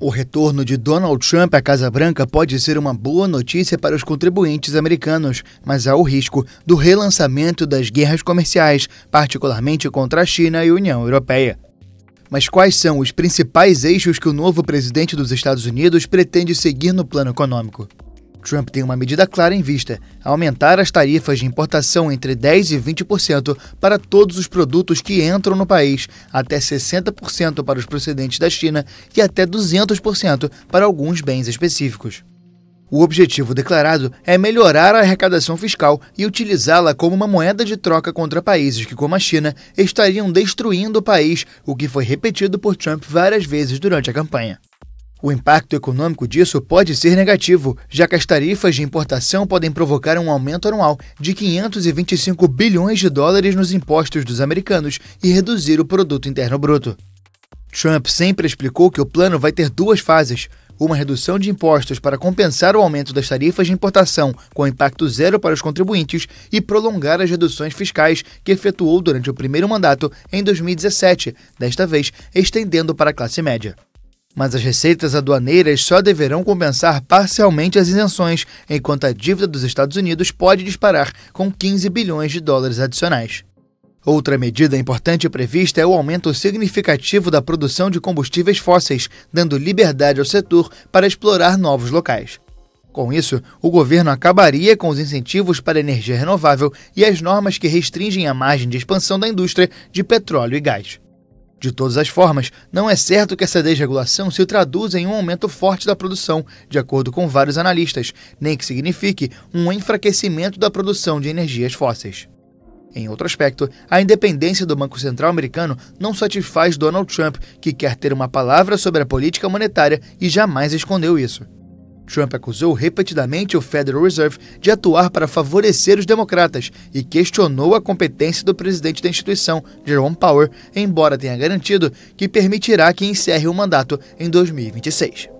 O retorno de Donald Trump à Casa Branca pode ser uma boa notícia para os contribuintes americanos, mas há o risco do relançamento das guerras comerciais, particularmente contra a China e a União Europeia. Mas quais são os principais eixos que o novo presidente dos Estados Unidos pretende seguir no plano econômico? Trump tem uma medida clara em vista: aumentar as tarifas de importação entre 10% e 20% para todos os produtos que entram no país, até 60% para os procedentes da China e até 200% para alguns bens específicos. O objetivo declarado é melhorar a arrecadação fiscal e utilizá-la como uma moeda de troca contra países que, como a China, estariam destruindo o país, o que foi repetido por Trump várias vezes durante a campanha. O impacto econômico disso pode ser negativo, já que as tarifas de importação podem provocar um aumento anual de 525 bilhões de dólares nos impostos dos americanos e reduzir o produto interno bruto. Trump sempre explicou que o plano vai ter duas fases: uma redução de impostos para compensar o aumento das tarifas de importação, com impacto zero para os contribuintes, e prolongar as reduções fiscais que efetuou durante o primeiro mandato em 2017, desta vez estendendo para a classe média mas as receitas aduaneiras só deverão compensar parcialmente as isenções, enquanto a dívida dos Estados Unidos pode disparar com 15 bilhões de dólares adicionais. Outra medida importante prevista é o aumento significativo da produção de combustíveis fósseis, dando liberdade ao setor para explorar novos locais. Com isso, o governo acabaria com os incentivos para energia renovável e as normas que restringem a margem de expansão da indústria de petróleo e gás. De todas as formas, não é certo que essa desregulação se traduza em um aumento forte da produção, de acordo com vários analistas, nem que signifique um enfraquecimento da produção de energias fósseis. Em outro aspecto, a independência do Banco Central americano não satisfaz Donald Trump, que quer ter uma palavra sobre a política monetária e jamais escondeu isso. Trump acusou repetidamente o Federal Reserve de atuar para favorecer os democratas e questionou a competência do presidente da instituição, Jerome Powell, embora tenha garantido que permitirá que encerre o mandato em 2026.